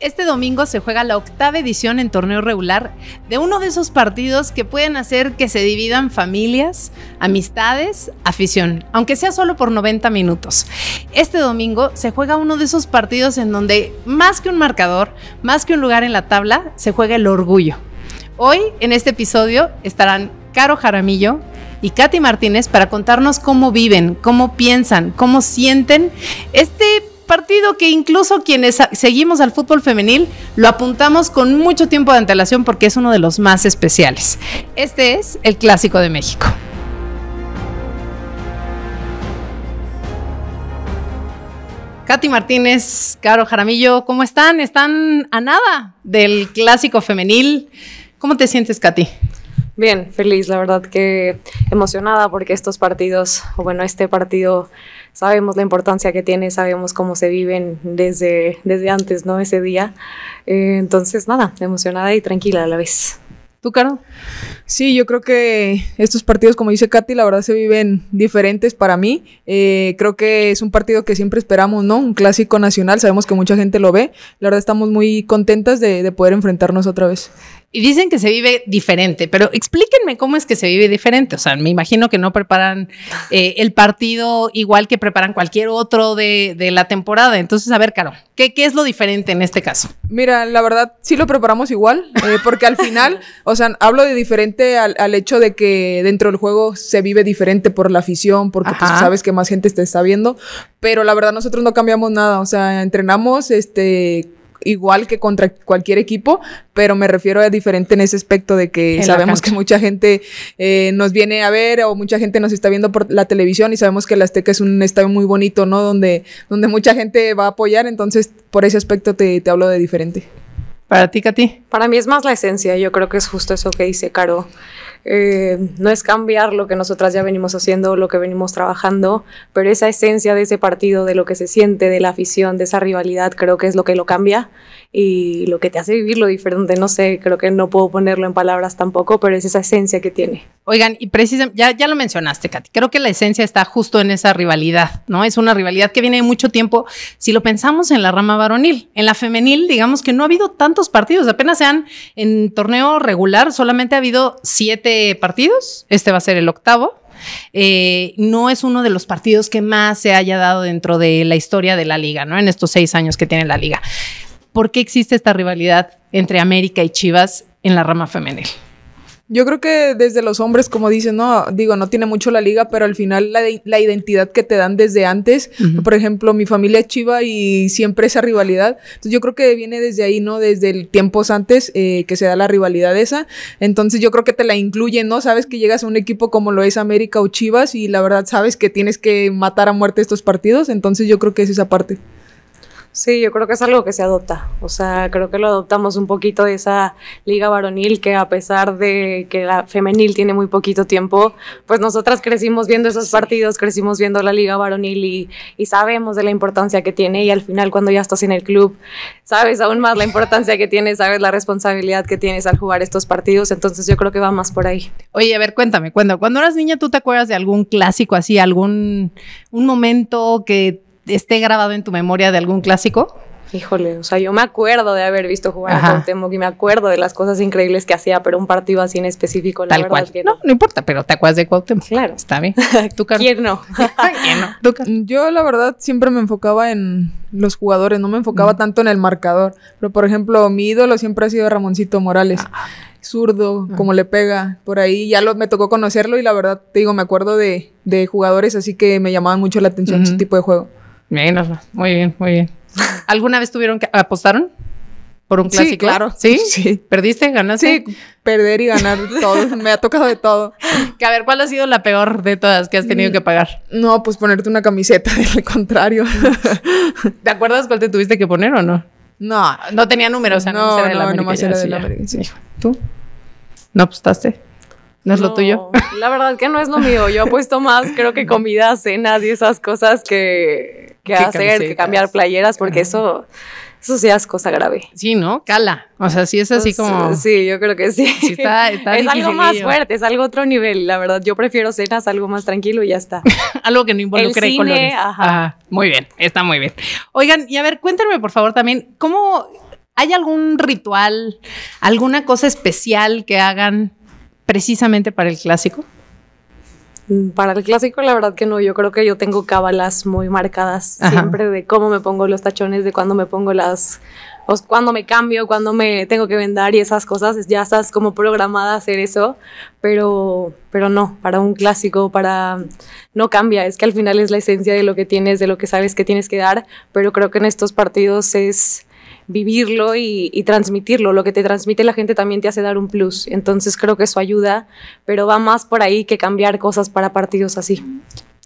Este domingo se juega la octava edición en torneo regular de uno de esos partidos que pueden hacer que se dividan familias, amistades, afición, aunque sea solo por 90 minutos. Este domingo se juega uno de esos partidos en donde más que un marcador, más que un lugar en la tabla, se juega el orgullo. Hoy en este episodio estarán Caro Jaramillo, y Katy Martínez para contarnos cómo viven, cómo piensan, cómo sienten este partido que incluso quienes seguimos al fútbol femenil lo apuntamos con mucho tiempo de antelación porque es uno de los más especiales. Este es el Clásico de México. Katy Martínez, Caro Jaramillo, ¿cómo están? Están a nada del clásico femenil. ¿Cómo te sientes, Katy? Bien, feliz, la verdad que emocionada porque estos partidos, o bueno, este partido sabemos la importancia que tiene, sabemos cómo se viven desde, desde antes, ¿no? Ese día. Eh, entonces, nada, emocionada y tranquila a la vez. ¿Tú, Caro? Sí, yo creo que estos partidos, como dice Katy, la verdad se viven diferentes para mí. Eh, creo que es un partido que siempre esperamos, ¿no? Un clásico nacional, sabemos que mucha gente lo ve. La verdad estamos muy contentas de, de poder enfrentarnos otra vez. Y dicen que se vive diferente, pero explíquenme cómo es que se vive diferente. O sea, me imagino que no preparan eh, el partido igual que preparan cualquier otro de, la temporada. Entonces, a ver, Caro, ¿qué, ¿qué, es lo diferente en este caso? Mira, la verdad, sí lo preparamos igual, eh, porque al final, o sea, hablo de diferente al, hecho de que dentro del juego se vive diferente por la afición, porque tú pues, sabes que más gente te está viendo, pero la verdad nosotros no cambiamos nada, o sea, entrenamos, este igual que contra cualquier equipo, pero me refiero a diferente en ese aspecto de que sabemos que mucha gente eh, nos viene a ver o mucha gente nos está viendo por la televisión y sabemos que el Azteca es un estadio muy bonito, ¿no? Donde, donde mucha gente va a apoyar, entonces por ese aspecto te, te hablo de diferente. ¿Para ti, Katy? Para mí es más la esencia, yo creo que es justo eso que dice Caro eh, no es cambiar lo que nosotras ya venimos haciendo, lo que venimos trabajando, pero esa esencia de ese partido, de lo que se siente, de la afición, de esa rivalidad, creo que es lo que lo cambia y lo que te hace vivir lo diferente, no sé, creo que no puedo ponerlo en palabras tampoco, pero es esa esencia que tiene. Oigan, y precisamente, ya, lo mencionaste, Katy, creo que la esencia está justo en esa rivalidad, ¿no? Es una rivalidad que viene de mucho tiempo, si lo pensamos en la rama varonil, en la femenil, digamos que no ha habido tantos partidos, apenas se han, en torneo regular solamente ha habido siete partidos, este va a ser el octavo. Eh, no es uno de los partidos que más se haya dado dentro de la historia de la liga, ¿no? En estos seis años que tiene la liga. ¿Por qué existe esta rivalidad entre América y Chivas en la rama femenil? Yo creo que desde los hombres, como dicen, no, digo, no tiene mucho la liga, pero al final la, identidad que te dan desde antes, por ejemplo, mi familia es chiva y siempre esa rivalidad, entonces yo creo que viene desde ahí, ¿no? Desde el tiempos antes eh, que se da la rivalidad esa, entonces yo creo que te la incluyen, ¿no? Sabes que llegas a un equipo como lo es América o Chivas y la verdad sabes que tienes que matar a muerte estos partidos, entonces yo creo que es esa parte. Sí, yo creo que es algo que se adopta. O sea, creo que lo adoptamos un poquito de esa liga varonil que a pesar de que la femenil tiene muy poquito tiempo, pues nosotras crecimos viendo esos partidos, crecimos viendo la liga varonil y, sabemos de la importancia que tiene y al final cuando ya estás en el club, sabes aún más la importancia que tiene, sabes la responsabilidad que tienes al jugar estos partidos. Entonces yo creo que va más por ahí. Oye, a ver, cuéntame, cuando, cuando eras niña, ¿tú te acuerdas de algún clásico así, algún un momento que esté grabado en tu memoria de algún clásico? Híjole, o sea, yo me acuerdo de haber visto jugar a Cuauhtémoc y me acuerdo de las cosas increíbles que hacía, pero un partido así en específico, Tal verdad cual. no. no. importa, pero te acuerdas de Cuauhtémoc. Claro. Está bien. ¿Quién no? yo, la verdad, siempre me enfocaba en los jugadores, no me enfocaba mm. tanto en el marcador. Pero, por ejemplo, mi ídolo siempre ha sido Ramoncito Morales. Ah. Zurdo, ah. como le pega, por ahí ya lo, me tocó conocerlo y la verdad, te digo, me acuerdo de, jugadores así que me llamaban mucho la atención ese tipo de juego muy bien, muy bien. ¿Alguna vez tuvieron que apostaron? por un clásico. Sí, claro. ¿Sí? ¿Perdiste? ¿Ganaste? Sí, perder y ganar todo. Me ha tocado de todo. Que a ver, ¿cuál ha sido la peor de todas que has tenido mm, que pagar? No, pues ponerte una camiseta, del contrario. ¿Te acuerdas cuál te tuviste que poner o no? No. No tenía número, o sea, no, no de la no, No, de la no, ¿Tú? ¿No apostaste? No es lo tuyo. La verdad que no es lo mío. Yo apuesto más, creo que comida, cenas y esas cosas que, que hacer, que cambiar playeras, porque eso, eso sí es cosa grave. Sí, ¿no? Cala. O sea, sí es así como. Sí, yo creo que sí. sí está, es algo más fuerte, es algo otro nivel. La verdad, yo prefiero cenas, algo más tranquilo y ya está. algo que no involucre colores. muy bien, está muy bien. Oigan, y a ver, cuéntenme por favor también, ¿cómo. ¿Hay algún ritual, alguna cosa especial que hagan precisamente para el clásico? Mm, para el clásico, la verdad que no. Yo creo que yo tengo cábalas muy marcadas siempre de cómo me pongo los tachones, de cuándo me pongo las. O cuando me cambio, cuando me tengo que vendar y esas cosas. Ya estás como programada a hacer eso. Pero, pero no, para un clásico, para. No cambia. Es que al final es la esencia de lo que tienes, de lo que sabes que tienes que dar. Pero creo que en estos partidos es vivirlo y, transmitirlo. Lo que te transmite la gente también te hace dar un plus. Entonces creo que eso ayuda, pero va más por ahí que cambiar cosas para partidos así.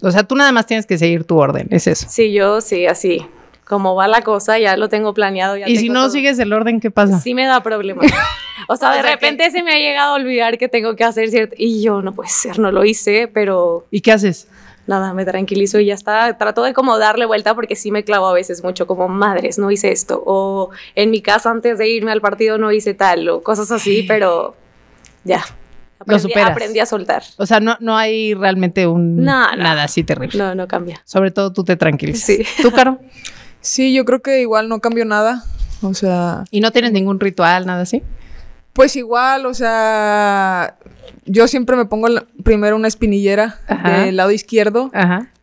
O sea, tú nada más tienes que seguir tu orden, es eso. Sí, yo sí, así. Como va la cosa, ya lo tengo planeado. y si no sigues el orden, ¿qué pasa? Sí me da problemas, O sea, de repente se me ha llegado a olvidar que tengo que hacer cierto... Y yo, no puede ser, no lo hice, pero... ¿Y qué haces? nada, me tranquilizo y ya está. Trato de como darle vuelta porque sí me clavo a veces mucho, como madres, no hice esto. O en mi casa antes de irme al partido no hice tal, o cosas así, pero ya. Aprendí, Lo superas. aprendí a soltar. O sea, no, no hay realmente un nada así terrible. No, no cambia. Sobre todo tú te tranquilizas. Sí. ¿Tú, Caro? sí, yo creo que igual no cambio nada. O sea. ¿Y no tienes ningún ritual, nada así? Pues igual, o sea, yo siempre me pongo primero una espinillera del lado izquierdo,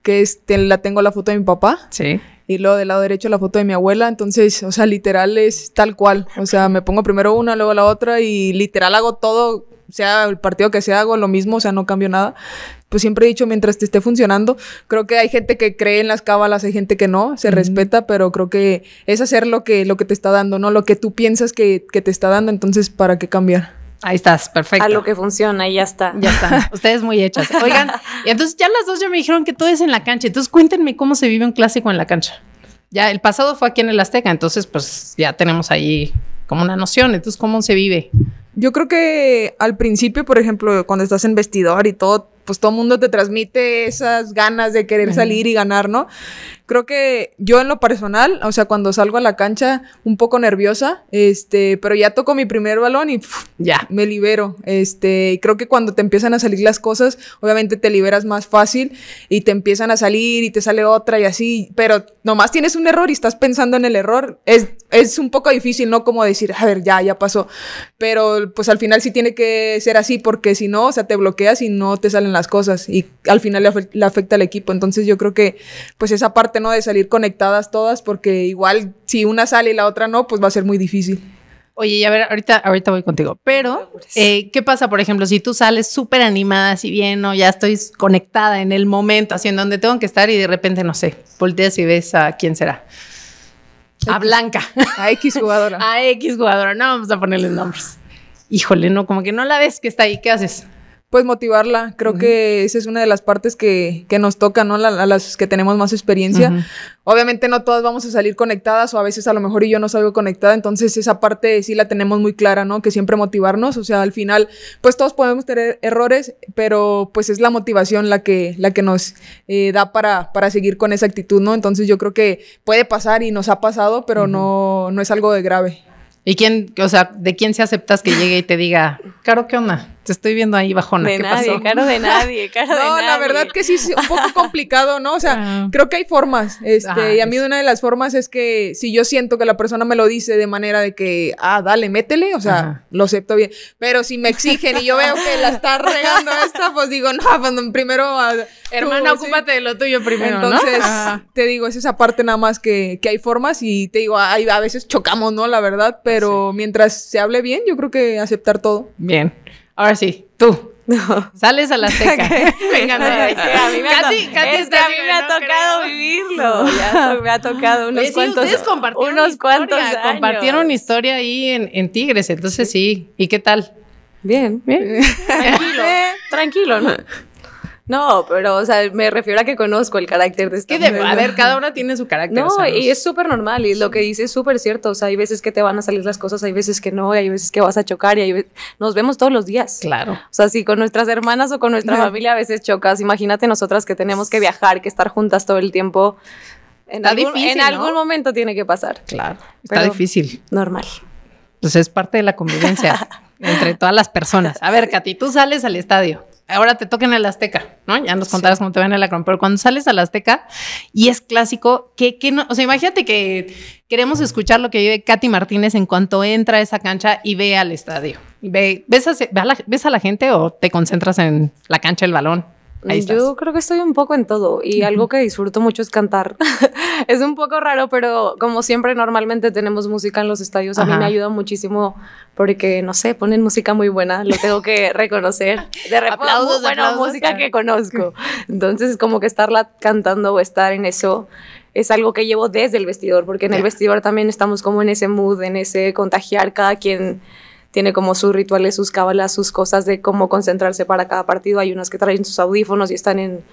que es, la tengo la foto de mi papá. Sí. Y luego del lado derecho la foto de mi abuela, entonces, o sea, literal es tal cual. O sea, me pongo primero una, luego la otra y literal hago todo sea el partido que sea, hago lo mismo, o sea, no cambio nada. Pues siempre he dicho, mientras te esté funcionando, creo que hay gente que cree en las cábalas, hay gente que no, se respeta, pero creo que es hacer lo que, lo que te está dando, ¿no? Lo que tú piensas que, te está dando, entonces, ¿para qué cambiar? Ahí estás, perfecto. A lo que funciona y ya está. Ya está. Ustedes muy hechas. Oigan, y entonces ya las dos ya me dijeron que todo es en la cancha. Entonces cuéntenme cómo se vive un clásico en la cancha. Ya el pasado fue aquí en el Azteca, entonces pues ya tenemos ahí como una noción. Entonces, ¿cómo se vive? Yo creo que al principio, por ejemplo, cuando estás en vestidor y todo, pues todo el mundo te transmite esas ganas de querer salir y ganar, ¿no? Creo que yo en lo personal, o sea, cuando salgo a la cancha un poco nerviosa, este, pero ya toco mi primer balón y ya me libero. Este, y creo que cuando te empiezan a salir las cosas, obviamente te liberas más fácil y te empiezan a salir y te sale otra y así, pero nomás tienes un error y estás pensando en el error. Es, es un poco difícil, ¿no? Como decir, a ver, ya, ya pasó. Pero pues al final sí tiene que ser así porque si no, o sea, te bloqueas y no te salen las las cosas y al final le, afecta, al equipo. Entonces yo creo que pues esa parte no de salir conectadas todas porque igual si una sale y la otra no, pues va a ser muy difícil. Oye, y a ver, ahorita, ahorita voy contigo, pero eh, ¿qué pasa, por ejemplo, si tú sales súper animada, si bien o ya estoy conectada en el momento, así en donde tengo que estar y de repente, no sé, volteas y ves a quién será? A Blanca. A X jugadora. a X jugadora, no vamos a ponerle nombres. Híjole, no, como que no la ves que está ahí, ¿qué haces? pues motivarla. Creo que esa es una de las partes que, nos toca, ¿no? a las que tenemos más experiencia. Obviamente no todas vamos a salir conectadas o a veces a lo mejor y yo no salgo conectada, entonces esa parte sí la tenemos muy clara, ¿no? Que siempre motivarnos, o sea, al final, pues todos podemos tener errores, pero pues es la motivación la que, la que nos eh, da para, para seguir con esa actitud, ¿no? Entonces yo creo que puede pasar y nos ha pasado, pero no, no es algo de grave. ¿Y quién, o sea, de quién se aceptas que llegue y te diga, claro, que onda? estoy viendo ahí bajona. De nadie, pasó? de nadie, caro de nadie. No, la verdad que sí es un poco complicado, ¿no? O sea, ah. creo que hay formas. Este, y a mí una de las formas es que si yo siento que la persona me lo dice de manera de que, ah, dale, métele, o sea, lo acepto bien. Pero si me exigen y yo veo que la está regando esta, pues digo, no, cuando pues primero... Hermana, ocúpate de lo tuyo primero, Entonces, te digo, es esa parte nada más que, que hay formas y te digo, hay, a veces chocamos, ¿no? La verdad, pero mientras se hable bien, yo creo que aceptar todo. Bien. Ahora sí, tú. No. Sales a la seca. Venga, a mí me, a me ha tocado vivirlo. Ya, me ha tocado unos cuantos. Ustedes compartieron unos historia, cuantos años. compartieron historia ahí en, en, Tigres, entonces sí. ¿Y qué tal? Bien, bien. Tranquilo, tranquilo, ¿no? No, pero, o sea, me refiero a que conozco el carácter de esta que mujer. A ver, cada una tiene su carácter. No, y es súper normal. Y lo que dice es súper cierto. O sea, hay veces que te van a salir las cosas, hay veces que no, hay veces que vas a chocar, y hay nos vemos todos los días. Claro. O sea, si con nuestras hermanas o con nuestra familia a veces chocas, imagínate nosotras que tenemos que viajar, que estar juntas todo el tiempo. En, Está algún, difícil, en algún momento tiene que pasar. Claro. Está difícil. Normal. Pues es parte de la convivencia entre todas las personas. A ver, Katy, tú sales al estadio ahora te toca el Azteca, ¿no? Ya nos contarás cómo te ven en el Acron, pero cuando sales al Azteca y es clásico, que, que no, o sea, imagínate que queremos escuchar lo que vive Katy Martínez en cuanto entra a esa cancha y ve al estadio. ve, ves, a, la, ¿Ves a la gente o te concentras en la cancha, el balón? Mm, yo creo que estoy un poco en todo y algo que disfruto mucho es cantar. es un poco raro, pero como siempre normalmente tenemos música en los estadios. A mí me ayuda muchísimo porque, no sé, ponen música muy buena, lo tengo que reconocer. De repente, bueno, música que conozco. Entonces, como que estarla cantando o estar en eso es algo que llevo desde el vestidor, porque en el vestidor también estamos como en ese mood, en ese contagiar cada quien tiene como sus rituales, sus cábalas, sus cosas de cómo concentrarse para cada partido. Hay unas que traen sus audífonos y están en,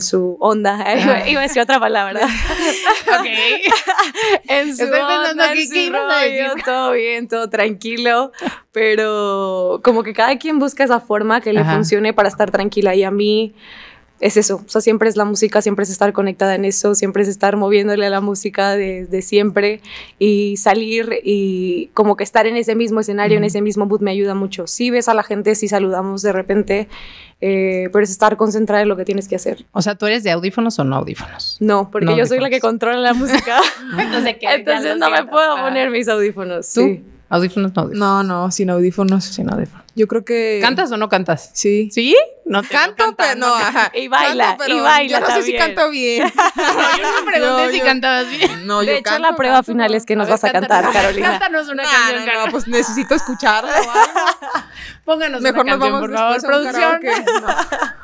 su onda. Iba a decir otra palabra. ok. en su onda, todo bien, todo tranquilo, pero como que cada quien busca esa forma que le funcione para estar tranquila. Y a mí es eso, o sea, siempre es la música, siempre es estar conectada en eso, siempre es estar moviéndole a la música desde siempre y salir y como que estar en ese mismo escenario, en ese mismo boot me ayuda mucho. Si ves a la gente, si saludamos de repente, eh, pero es estar concentrada en lo que tienes que hacer. O sea, ¿tú eres de audífonos o no audífonos? No, porque yo soy la que controla la música. Entonces, Entonces no me puedo ah. poner mis audífonos. ¿Tú? ¿Audífonos no audífonos? No, no, sin audífonos. Sin audífonos. Yo creo que. ¿Cantas o no cantas? Sí. ¿Sí? No Canto, pero no, Y baila, y baila. Yo no sé si canto bien. yo no pregunté si cantabas bien. No, De hecho, la prueba final es que nos vas a cantar, Carolina. Cántanos una ah, canción, Carolina. No, pues necesito escucharla. Pónganos Mejor una canción, nos vamos por favor, producción.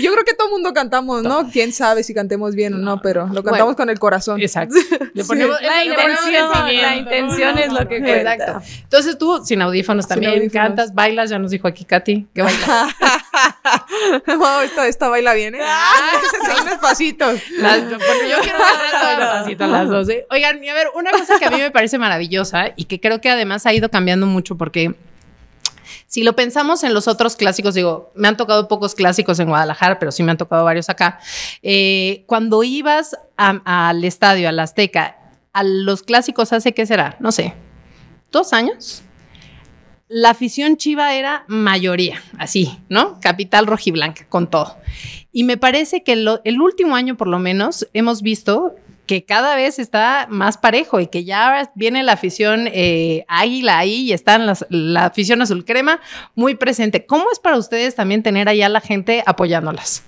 Yo creo que todo mundo cantamos, ¿no? Quién sabe si cantemos bien o no, pero lo cantamos con el corazón. Exacto. Le ponemos la, intención, la intención es lo que cuenta. Exacto. Entonces tú, sin audífonos también, cantas, bailas, ya nos dijo aquí Katy, que baila. wow, esta, baila bien, ¿eh? Ah. Ah, los porque yo quiero bailar los pasitos las dos, ¿eh? Oigan, y a ver, una cosa que a mí me parece maravillosa y que creo que además ha ido cambiando mucho porque... Si lo pensamos en los otros clásicos, digo, me han tocado pocos clásicos en Guadalajara, pero sí me han tocado varios acá. Eh, cuando ibas al estadio, al Azteca, a los clásicos hace, ¿qué será? No sé, dos años la afición chiva era mayoría, así, ¿no? Capital rojiblanca, con todo. Y me parece que el último año, por lo menos, hemos visto que cada vez está más parejo y que ya viene la afición eh, águila ahí y están la afición azul crema muy presente. ¿Cómo es para ustedes también tener allá la gente apoyándolas?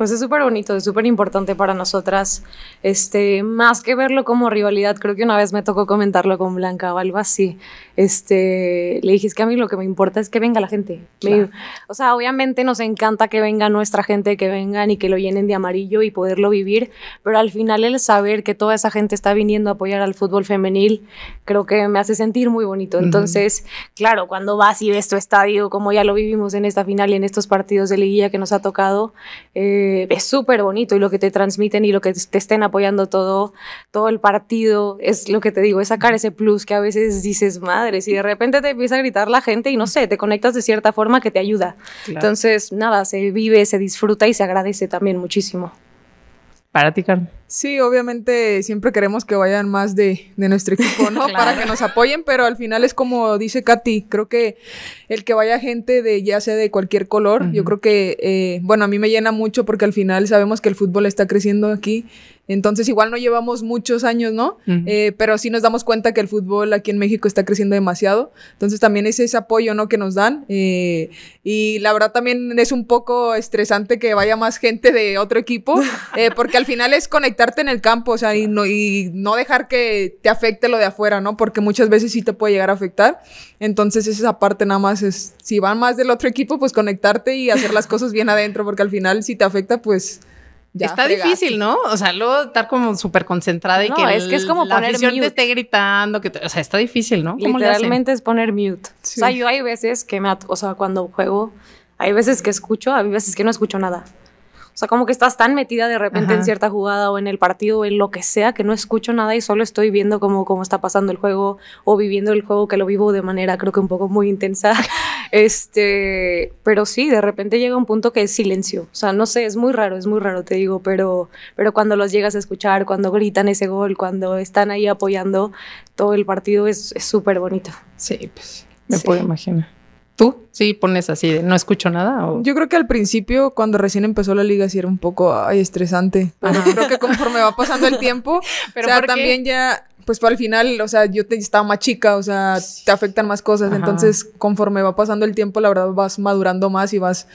Pues es súper bonito, es súper importante para nosotras. Este, más que verlo como rivalidad, creo que una vez me tocó comentarlo con Blanca o así. Este, le dije, que a mí lo que me importa es que venga la gente. o sea, obviamente nos encanta que venga nuestra gente, que vengan y que lo llenen de amarillo y poderlo vivir, pero al final el saber que toda esa gente está viniendo a apoyar al fútbol femenil, creo que me hace sentir muy bonito. Entonces, claro, cuando vas y ves tu estadio, como ya lo vivimos en esta final y en estos partidos de liguilla que nos ha tocado, eh, es súper bonito y lo que te transmiten y lo que te estén apoyando todo, todo el partido, es lo que te digo, es sacar ese plus que a veces dices, madre, si de repente te empieza a gritar la gente y no sé, te conectas de cierta forma que te ayuda. Entonces, nada, se vive, se disfruta y se agradece también muchísimo. Para ti, Sí, obviamente siempre queremos que vayan más de, de nuestro equipo, ¿no? Para que nos apoyen, pero al final es como dice Katy, creo que el que vaya gente de ya sea de cualquier color, yo creo que, eh, bueno, a mí me llena mucho porque al final sabemos que el fútbol está creciendo aquí entonces igual no llevamos muchos años, ¿no? Eh, pero sí nos damos cuenta que el fútbol aquí en México está creciendo demasiado. Entonces también es ese apoyo, ¿no? Que nos dan. Eh, y la verdad también es un poco estresante que vaya más gente de otro equipo, eh, porque al final es conectarte en el campo, o sea, no, y no dejar que te afecte lo de afuera, ¿no? Porque muchas veces sí te puede llegar a afectar. Entonces esa parte nada más es, si van más del otro equipo, pues conectarte y hacer las cosas bien adentro, porque al final si te afecta, pues está difícil, ¿no? O sea, luego estar como súper concentrada y que es que es como la poner te esté gritando, que o sea, está difícil, ¿no? Literalmente es poner mute. O sea, yo hay veces que me, o sea, cuando juego, hay veces que escucho, hay veces que no escucho nada. O sea, como que estás tan metida de repente en cierta jugada o en el partido o en lo que sea que no escucho nada y solo estoy viendo cómo, cómo está pasando el juego o viviendo el juego que lo vivo de manera creo que un poco muy intensa. Este, pero sí, de repente llega un punto que es silencio. O sea, no sé, es muy raro, es muy raro, te digo, pero, pero cuando los llegas a escuchar, cuando gritan ese gol, cuando están ahí apoyando todo el partido, es súper bonito. Sí, pues me puedo imaginar. ¿Tú sí pones así de no escucho nada? Yo creo que al principio, cuando recién empezó la liga, sí era un poco ay, estresante. Pero creo que conforme va pasando el tiempo, pero o sea, también ya, pues al final, o sea, yo te, estaba más chica, o sea, te afectan más cosas. Entonces, conforme va pasando el tiempo, la verdad vas madurando más y vas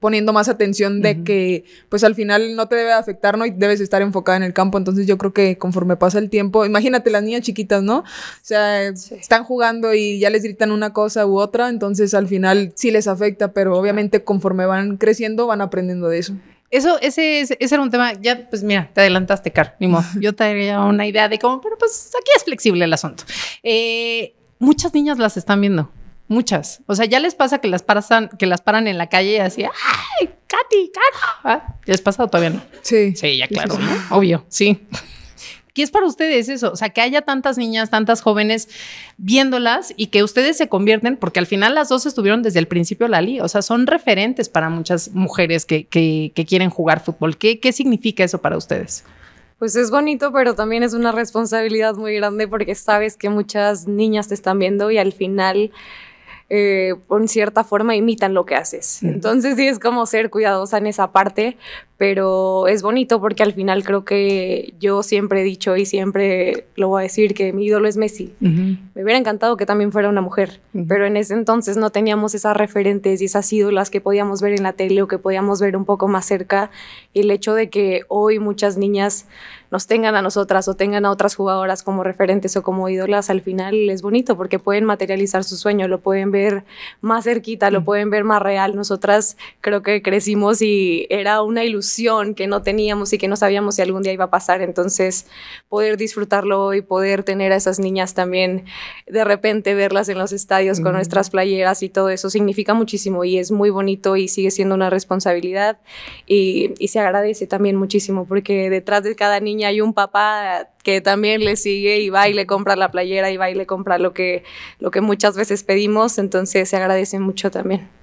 poniendo más atención de que pues al final no te debe afectar, ¿no? Y debes estar enfocada en el campo. Entonces yo creo que conforme pasa el tiempo, imagínate las niñas chiquitas, ¿no? O sea, están jugando y ya les gritan una cosa u otra, entonces al final sí les afecta, pero obviamente conforme van creciendo van aprendiendo de eso. Eso, ese, ese, era un tema, ya, pues mira, te adelantaste, Car, ni modo. Yo tenía una idea de cómo, pero pues aquí es flexible el asunto. Eh, muchas niñas las están viendo. Muchas. O sea, ya les pasa que las paran, que las paran en la calle y así, ¡ay, Katy, Katy! Ah, ¿Ya les todavía no? Sí. Sí, ya claro, ah, Obvio, sí. ¿Qué es para ustedes eso? O sea, que haya tantas niñas, tantas jóvenes viéndolas y que ustedes se convierten, porque al final las dos estuvieron desde el principio, Lali, o sea, son referentes para muchas mujeres que, quieren jugar fútbol. ¿Qué, ¿Qué significa eso para ustedes? Pues es bonito, pero también es una responsabilidad muy grande porque sabes que muchas niñas te están viendo y al final eh, cierta forma imitan lo que haces. Entonces sí es como ser cuidadosa en esa parte, pero es bonito porque al final creo que yo siempre he dicho y siempre lo voy a decir que mi ídolo es Messi. Me hubiera encantado que también fuera una mujer, pero en ese entonces no teníamos esas referentes y esas ídolas que podíamos ver en la tele o que podíamos ver un poco más cerca. Y el hecho de que hoy muchas niñas nos tengan a nosotras o tengan a otras jugadoras como referentes o como ídolas, al final es bonito porque pueden materializar su sueño, lo pueden ver más cerquita, lo pueden ver más real. Nosotras creo que crecimos y era una ilusión que no teníamos y que no sabíamos si algún día iba a pasar. Entonces, poder disfrutarlo y poder tener a esas niñas también, de repente verlas en los estadios con nuestras playeras y todo eso significa muchísimo y es muy bonito y sigue siendo una responsabilidad y, y se agradece también muchísimo porque detrás de cada niña hay un papá que también le sigue y va y le compra la playera y va y le compra lo que, lo que muchas veces pedimos, entonces se agradece mucho también.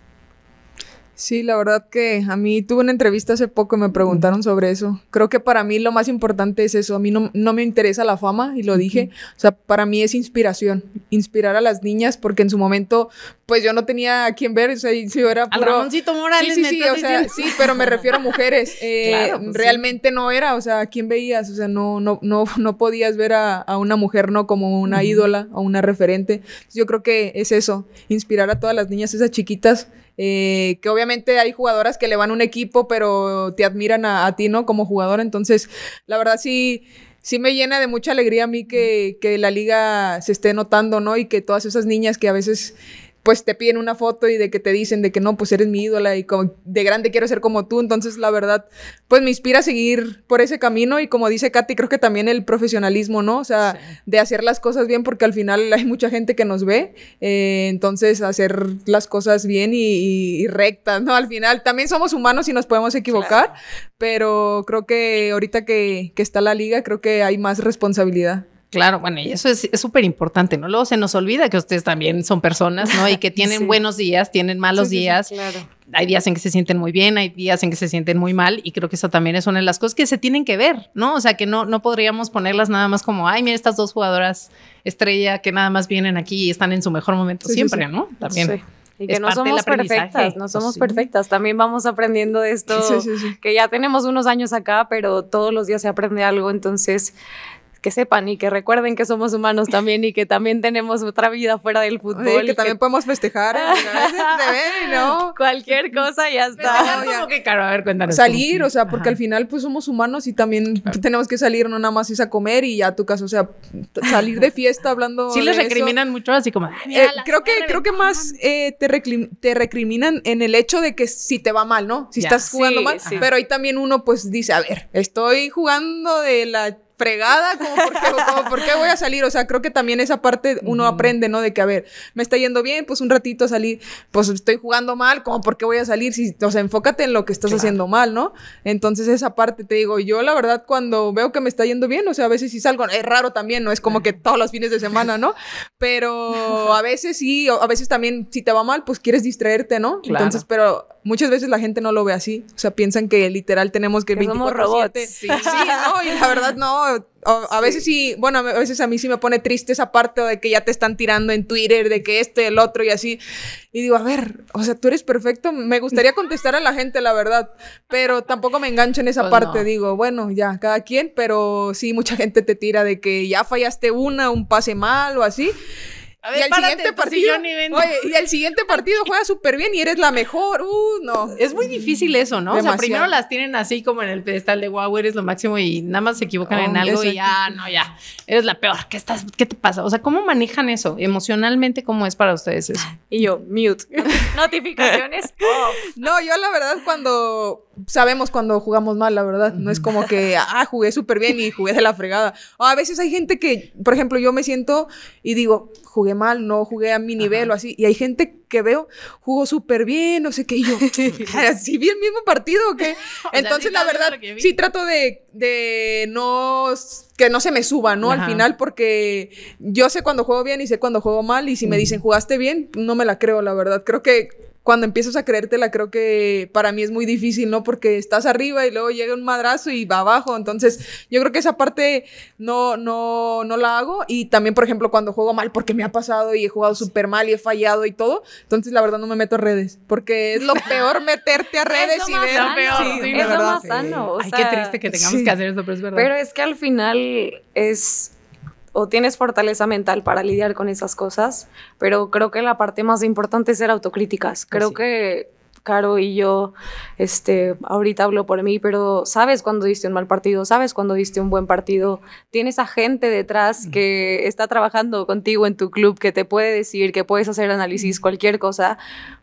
Sí, la verdad que a mí tuve una entrevista hace poco y me preguntaron sobre eso. Creo que para mí lo más importante es eso. A mí no, me interesa la fama y lo dije. O sea, para mí es inspiración, inspirar a las niñas porque en su momento, pues yo no tenía a quién ver. O sea, si yo era Ramoncito Morales. Sí, sí, sí, pero me refiero a mujeres. Eh, pues realmente no era, o sea, ¿a quién veías? O sea, no, no, no, no podías ver a, una mujer, ¿no? Como una ídola o una referente. Yo creo que es eso, inspirar a todas las niñas, esas chiquitas eh, que obviamente hay jugadoras que le van a un equipo, pero te admiran a, ti, ¿no? Como jugador. Entonces, la verdad sí sí me llena de mucha alegría a mí que, que, la liga se esté notando, ¿no? Y que todas esas niñas que a veces pues te piden una foto y de que te dicen de que no, pues eres mi ídola y como de grande quiero ser como tú. Entonces, la verdad, pues me inspira a seguir por ese camino y como dice Katy, creo que también el profesionalismo, ¿no? O sea, de hacer las cosas bien porque al final hay mucha gente que nos ve. Eh, entonces, hacer las cosas bien y, rectas, ¿no? Al final, también somos humanos y nos podemos equivocar, pero creo que ahorita que, que está la liga, creo que hay más responsabilidad. Claro, bueno, y eso es súper importante, ¿no? Luego se nos olvida que ustedes también son personas, ¿no? Y que tienen buenos días, tienen malos días. claro. Hay días en que se sienten muy bien, hay días en que se sienten muy mal, y creo que eso también es una de las cosas que se tienen que ver, ¿no? O sea, que no, no podríamos ponerlas nada más como, ay, mira estas dos jugadoras estrella que nada más vienen aquí y están en su mejor momento siempre, ¿no? También. Y que no somos perfectas, no pues somos perfectas. También vamos aprendiendo de esto, que ya tenemos unos años acá, pero todos los días se aprende algo. Entonces, que sepan y que recuerden que somos humanos también y que también tenemos otra vida fuera del fútbol. que, también podemos festejar. ¿no? Cualquier cosa ya está. Salir, o sea, porque al final pues somos humanos y también tenemos que salir, no nada más es a comer y ya a tu caso, o sea, salir de fiesta hablando Sí les recriminan mucho, así como... Eh, creo que, creo que más eh, te, te, recriminan en el hecho de que si te va mal, ¿no? Si estás jugando mal, pero ahí también uno pues dice, a ver, estoy jugando de la fregada, como por, qué, voy a salir, o sea, creo que también esa parte uno aprende, ¿no? De que, a ver, me está yendo bien, pues un ratito salir, pues estoy jugando mal, como por qué voy a salir, si, o sea, enfócate en lo que estás haciendo mal, ¿no? Entonces esa parte, te digo, yo la verdad cuando veo que me está yendo bien, o sea, a veces sí salgo, es raro también, no es como que todos los fines de semana, ¿no? Pero a veces sí, a veces también si te va mal, pues quieres distraerte, ¿no? Entonces, pero Muchas veces la gente no lo ve así, o sea, piensan que literal tenemos que... que 24 somos robots. Sí. sí. no, y la verdad no. a veces sí. bueno, a veces a mí sí me pone triste esa parte de que ya te están tirando en Twitter, de que este, el otro y así. Y digo, a ver, o sea, tú eres perfecto. Me gustaría contestar a la gente, la verdad, pero tampoco me engancho en esa pues parte. Digo, bueno, ya, cada quien, pero sí, mucha gente te tira de que ya fallaste una, un pase mal o así y, partido, el siguiente partido juega súper bien y eres la mejor. Uh, no. Es muy difícil eso, ¿no? O sea, primero las tienen así como en el pedestal de wow, eres lo máximo y nada más se equivocan en oh, algo y ya, no, ya, eres la peor. ¿Qué estás? ¿Qué te pasa? O sea, ¿cómo manejan eso? Emocionalmente, ¿cómo es para ustedes eso? Y yo, mute. Notificaciones. No, yo la verdad cuando sabemos cuando jugamos mal, la verdad. No es como que, ah, jugué súper bien y jugué de la fregada. O a veces hay gente que, por ejemplo, yo me siento y digo, jugué mal, no jugué a mi nivel o así. Y hay gente que veo jugó súper bien, no sé qué, yo, ¿así vi el mismo partido o Entonces, la verdad, sí trato de, de no que no se me suba, ¿no? Al final, porque yo sé cuando juego bien y sé cuando juego mal, y si me dicen jugaste bien, no me la creo, la verdad. Creo que cuando empiezas a creértela, creo que para mí es muy difícil, ¿no? Porque estás arriba y luego llega un madrazo y va abajo. Entonces, yo creo que esa parte no, no, no la hago. Y también, por ejemplo, cuando juego mal, porque me ha pasado y he jugado súper mal y he fallado y todo. Entonces, la verdad, no me meto a redes, porque es lo peor meterte a redes y ver. Sano, peor, es lo más sano. Ay, qué triste que tengamos que hacer eso, pero es verdad. Pero es que al final es o tienes fortaleza mental para lidiar con esas cosas, pero creo que la parte más importante es ser autocríticas. Pues creo que Caro y yo, este, ahorita hablo por mí, pero sabes cuando diste un mal partido, sabes cuando diste un buen partido, tienes a gente detrás que está trabajando contigo en tu club, que te puede decir, que puedes hacer análisis, cualquier cosa.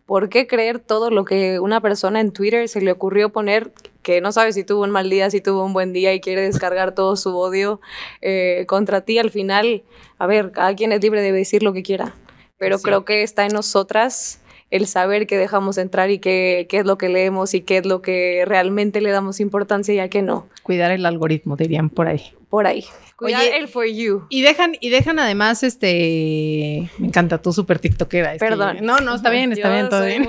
¿Por qué creer todo lo que una persona en Twitter se le ocurrió poner que no sabe si tuvo un mal día, si tuvo un buen día y quiere descargar todo su odio eh, contra ti, al final, a ver, cada quien es libre de decir lo que quiera, pero creo que está en nosotras el saber qué dejamos entrar y qué, es lo que leemos y qué es lo que realmente le damos importancia y a qué no. Cuidar el algoritmo, dirían por ahí. Por ahí. Cuidar el for you. Y dejan, y dejan además, este, me encanta tu súper tiktokera. Este, Perdón. no, no, está bien, está bien, todo bien.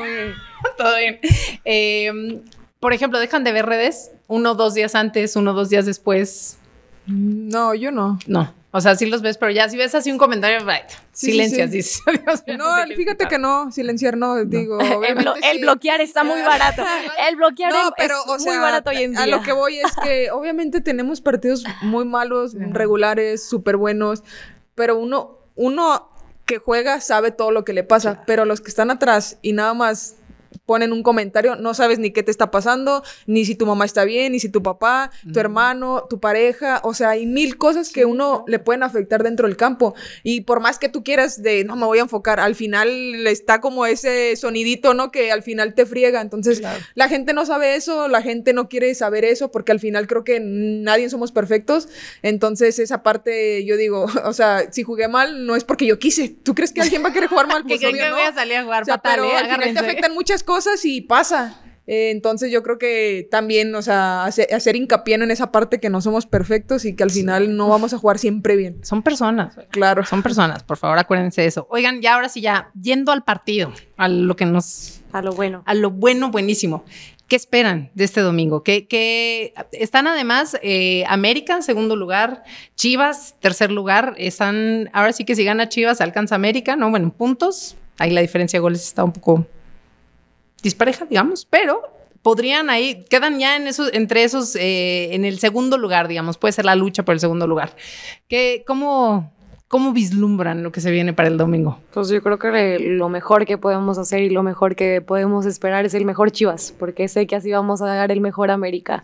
todo bien. Eh, por ejemplo, dejan de ver redes uno dos días antes, uno dos días después. No, yo no. No. O sea, sí los ves, pero ya si ves así un comentario, right, silencias, dices. no, fíjate que no, silenciar no, digo. el, bloquear está muy barato. El bloquear es muy barato hoy en día. A lo que voy es que obviamente tenemos partidos muy malos, regulares, súper buenos, pero uno, uno que juega sabe todo lo que le pasa, pero los que están atrás y nada más ponen un comentario, no sabes ni qué te está pasando, ni si tu mamá está bien, ni si tu papá, tu hermano, tu pareja, o sea, hay mil cosas que uno le pueden afectar dentro del campo. Y por más que tú quieras de, no me voy a enfocar, al final está como ese sonidito, ¿no? Que al final te friega. Entonces, la gente no sabe eso, la gente no quiere saber eso, porque al final creo que nadie somos perfectos. Entonces, esa parte, yo digo, o sea, si jugué mal, no es porque yo quise. ¿Tú crees que alguien va a querer jugar mal? porque pues voy a salir a jugar eh? te afectan muchas cosas y pasa. Eh, entonces yo creo que también, o sea, hacer hincapié en esa parte que no somos perfectos y que al final no vamos a jugar siempre bien. Son personas. Claro. Son personas, por favor, acuérdense de eso. Oigan, ya ahora sí, ya yendo al partido, a lo que nos... A lo bueno. A lo bueno, buenísimo. ¿Qué esperan de este domingo? Que, están además eh, América en segundo lugar, Chivas tercer lugar, están, ahora sí que si gana Chivas alcanza América, ¿no? Bueno, puntos, ahí la diferencia de goles está un poco dispareja, digamos, pero podrían ahí, quedan ya en esos, entre esos, eh, en el segundo lugar, digamos, puede ser la lucha por el segundo lugar. ¿Qué, cómo, ¿Cómo vislumbran lo que se viene para el domingo? Pues yo creo que lo mejor que podemos hacer y lo mejor que podemos esperar es el mejor Chivas, porque sé que así vamos a dar el mejor América.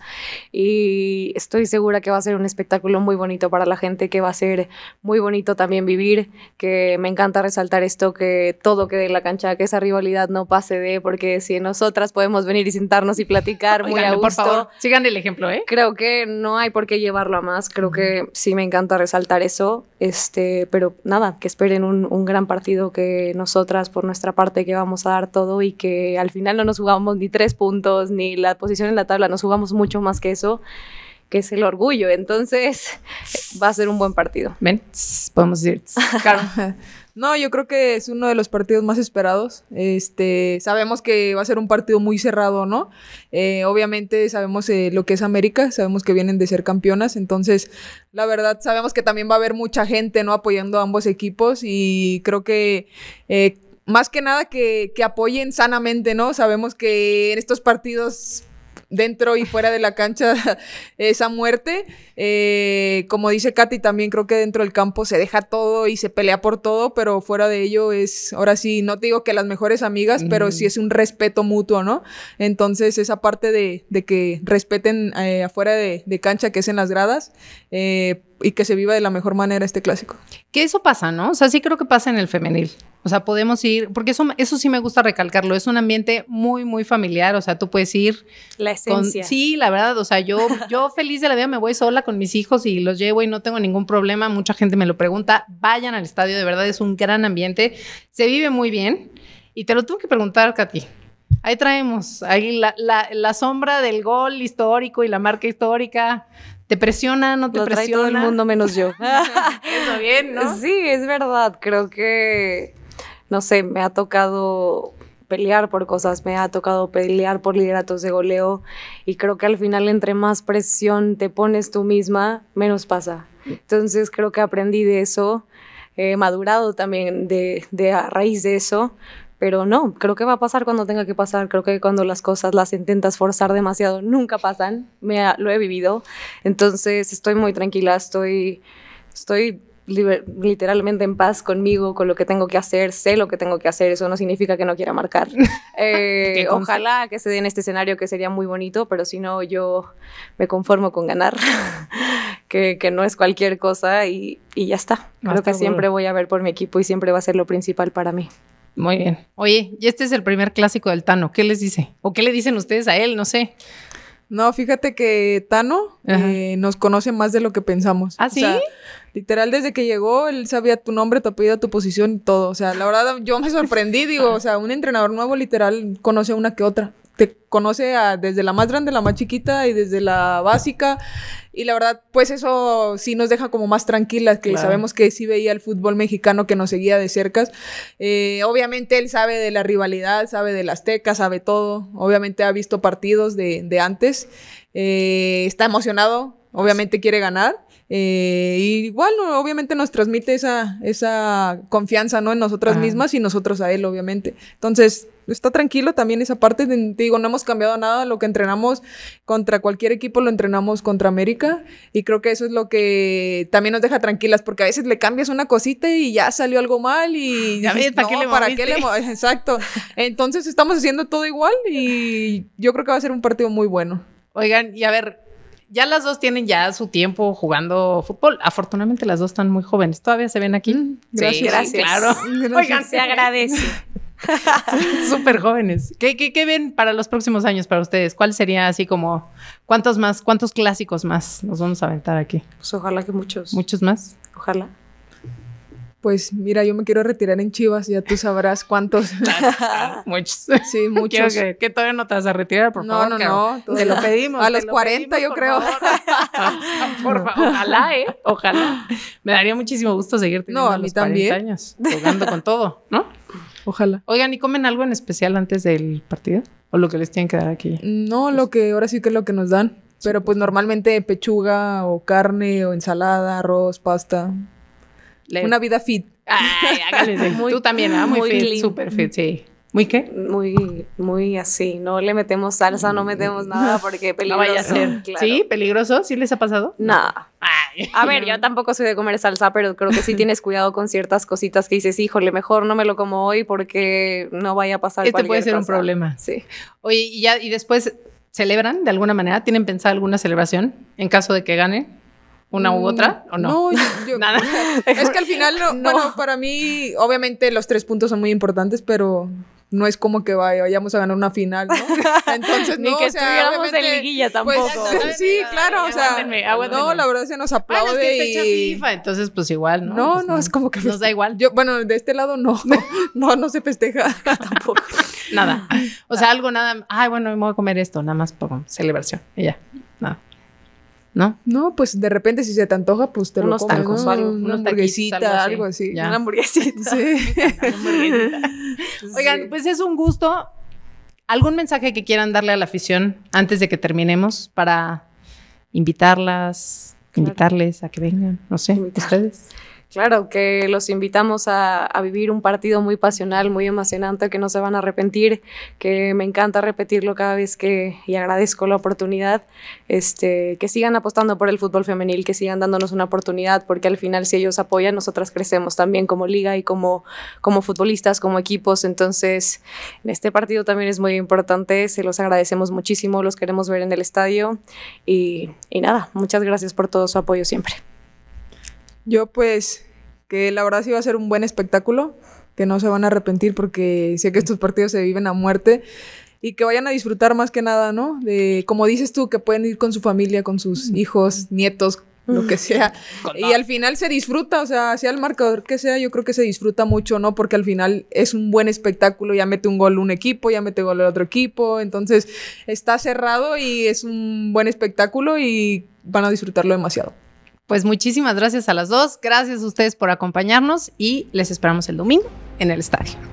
Y estoy segura que va a ser un espectáculo muy bonito para la gente, que va a ser muy bonito también vivir, que me encanta resaltar esto, que todo quede en la cancha, que esa rivalidad no pase de, porque si nosotras podemos venir y sentarnos y platicar muy a gusto. Por favor, sigan el ejemplo, ¿eh? Creo que no hay por qué llevarlo a más, creo que sí me encanta resaltar eso. Este, eh, pero nada, que esperen un, gran partido que nosotras por nuestra parte que vamos a dar todo y que al final no nos jugamos ni tres puntos ni la posición en la tabla, nos jugamos mucho más que eso, que es el orgullo. Entonces va a ser un buen partido. Ven, podemos ir. Claro. No, yo creo que es uno de los partidos más esperados. Este, sabemos que va a ser un partido muy cerrado, ¿no? Eh, obviamente sabemos eh, lo que es América, sabemos que vienen de ser campeonas, entonces la verdad sabemos que también va a haber mucha gente, ¿no? Apoyando a ambos equipos y creo que... Eh, más que nada que, que apoyen sanamente, ¿no? Sabemos que en estos partidos dentro y fuera de la cancha esa muerte. Eh, como dice Katy, también creo que dentro del campo se deja todo y se pelea por todo, pero fuera de ello es, ahora sí, no te digo que las mejores amigas, pero sí es un respeto mutuo, ¿no? Entonces esa parte de, de que respeten eh, afuera de, cancha, que es en las gradas, eh, y que se viva de la mejor manera este clásico. Que eso pasa, ¿no? O sea, sí creo que pasa en el femenil. O sea, podemos ir, porque eso, eso sí me gusta recalcarlo, es un ambiente muy, muy familiar, o sea, tú puedes ir. La esencia. sí, la verdad, o sea, yo, yo feliz de la vida me voy sola con mis hijos y los llevo y no tengo ningún problema, mucha gente me lo pregunta, vayan al estadio, de verdad es un gran ambiente, se vive muy bien y te lo tengo que preguntar, Katy. Ahí traemos, ahí la, la sombra del gol histórico y la marca histórica te presiona, no te Lo presiona. todo el mundo menos yo. Eso bien, ¿no? Sí, es verdad. Creo que, no sé, me ha tocado pelear por cosas, me ha tocado pelear por lideratos de goleo y creo que al final entre más presión te pones tú misma, menos pasa. Entonces creo que aprendí de eso, he madurado también de, de a raíz de eso, pero no, creo que va a pasar cuando tenga que pasar. Creo que cuando las cosas las intentas forzar demasiado, nunca pasan. Me lo he vivido. Entonces estoy muy tranquila, estoy, estoy literalmente en paz conmigo, con lo que tengo que hacer, sé lo que tengo que hacer, eso no significa que no quiera marcar. Eh, ojalá que se dé en este escenario que sería muy bonito, pero si no, yo me conformo con ganar, que, que, no es cualquier cosa y, y ya está. Ah, creo que siempre voy a ver por mi equipo y siempre va a ser lo principal para mí. Muy bien. Oye, y este es el primer clásico del Tano. ¿Qué les dice? ¿O qué le dicen ustedes a él? No sé. No, fíjate que Tano eh, nos conoce más de lo que pensamos. ¿Ah, sí? literal, desde que llegó, él sabía tu nombre, tu apellido, tu posición y todo. O sea, la verdad, yo me sorprendí. Digo, o sea, un entrenador nuevo, literal, conoce una que otra te conoce desde la más grande, la más chiquita y desde la básica. Y la verdad, pues eso sí nos deja como más tranquilas, que sabemos que sí veía el fútbol mexicano que nos seguía de cerca. Eh, obviamente él sabe de la rivalidad, sabe de del Azteca, sabe todo. Obviamente ha visto partidos de, antes. Eh, está emocionado obviamente quiere ganar. Eh, igual, obviamente nos transmite esa, esa confianza, ¿no? En nosotras mismas y nosotros a él, obviamente. Entonces, está tranquilo también esa parte. De, digo, no hemos cambiado nada. Lo que entrenamos contra cualquier equipo lo entrenamos contra América. Y creo que eso es lo que también nos deja tranquilas, porque a veces le cambias una cosita y ya salió algo mal y. Ah, ¿para, qué le ¿para Exacto. Entonces, estamos haciendo todo igual y yo creo que va a ser un partido muy bueno. Oigan, y a ver, ya las dos tienen ya su tiempo jugando fútbol. Afortunadamente las dos están muy jóvenes. Todavía se ven aquí. Mm, sí, Claro. Oigan, se agradece. Súper jóvenes. ¿Qué, ¿Qué, qué, ven para los próximos años para ustedes? ¿Cuál sería así como cuántos más, cuántos clásicos más nos vamos a aventar aquí? Pues ojalá que muchos. ¿Muchos más? Ojalá. Pues mira, yo me quiero retirar en Chivas, ya tú sabrás cuántos. Ah, ah, muchos. Sí, muchos. Que, todavía no te vas a retirar, por favor. No, no, no. Te lo pedimos. A los 40, yo creo. por favor, ojalá, ¿eh? Ojalá. Me daría muchísimo gusto seguirte. No, a mí los también. 40 años, jugando con todo, ¿no? Ojalá. Oigan, ¿y comen algo en especial antes del partido? ¿O lo que les tienen que dar aquí? No, pues lo que ahora sí que es lo que nos dan. Pero pues, pues normalmente pechuga o carne o ensalada, arroz, pasta. Una vida fit. Tú también, ¿ah? Muy, fit, super fit, sí. ¿Muy qué? Muy, muy así. No le metemos salsa, no metemos mm. nada porque peligroso. No vaya a ser. ¿Sí? ¿Peligroso? ¿Sí les ha pasado? Nada. A ver, yo tampoco soy de comer salsa, pero creo que sí tienes cuidado con ciertas cositas que dices, híjole, mejor no me lo como hoy porque no vaya a pasar este puede ser un problema. Sí. Oye, y, ya, y después, ¿celebran de alguna manera? ¿Tienen pensado alguna celebración en caso de que gane? una u otra mm, o no? No, yo, Nada. es que al final, bueno, para mí, obviamente los tres puntos son muy importantes, pero no es como que vayamos a ganar una final, ¿no? Entonces, Ni que estuviéramos en liguilla pues, tampoco. sí, claro, o sea, no, la verdad se nos aplaude y... entonces pues igual, ¿no? No, pues, no, es como que... Nos da igual. Yo, bueno, de este lado no, no, no, no se festeja tampoco. nada, o sea, algo nada, ay, bueno, me voy a comer esto, nada más por celebración, y ya, nada. ¿no? No, pues de repente si se te antoja, pues te lo comes, ¿no? algo, una hamburguesita, algo así. Una hamburguesita. Sí. Oigan, pues es un gusto. ¿Algún mensaje que quieran darle a la afición antes de que terminemos para invitarlas, invitarles a que vengan? No sé, ustedes. Claro, que los invitamos a, vivir un partido muy pasional, muy emocionante, que no se van a arrepentir, que me encanta repetirlo cada vez que y agradezco la oportunidad, este, que sigan apostando por el fútbol femenil, que sigan dándonos una oportunidad, porque al final si ellos apoyan, nosotras crecemos también como liga y como, como futbolistas, como equipos. Entonces, este partido también es muy importante, se los agradecemos muchísimo, los queremos ver en el estadio y nada, muchas gracias por todo su apoyo siempre. Yo pues que la verdad sí va a ser un buen espectáculo, que no se van a arrepentir porque sé que estos partidos se viven a muerte y que vayan a disfrutar más que nada, ¿no? De como dices tú que pueden ir con su familia, con sus hijos, nietos, lo que sea. y al final se disfruta, o sea, sea el marcador que sea, yo creo que se disfruta mucho, ¿no? Porque al final es un buen espectáculo, ya mete un gol un equipo, ya mete gol el otro equipo, entonces está cerrado y es un buen espectáculo y van a disfrutarlo demasiado. Pues muchísimas gracias a las dos, gracias a ustedes por acompañarnos y les esperamos el domingo en el estadio.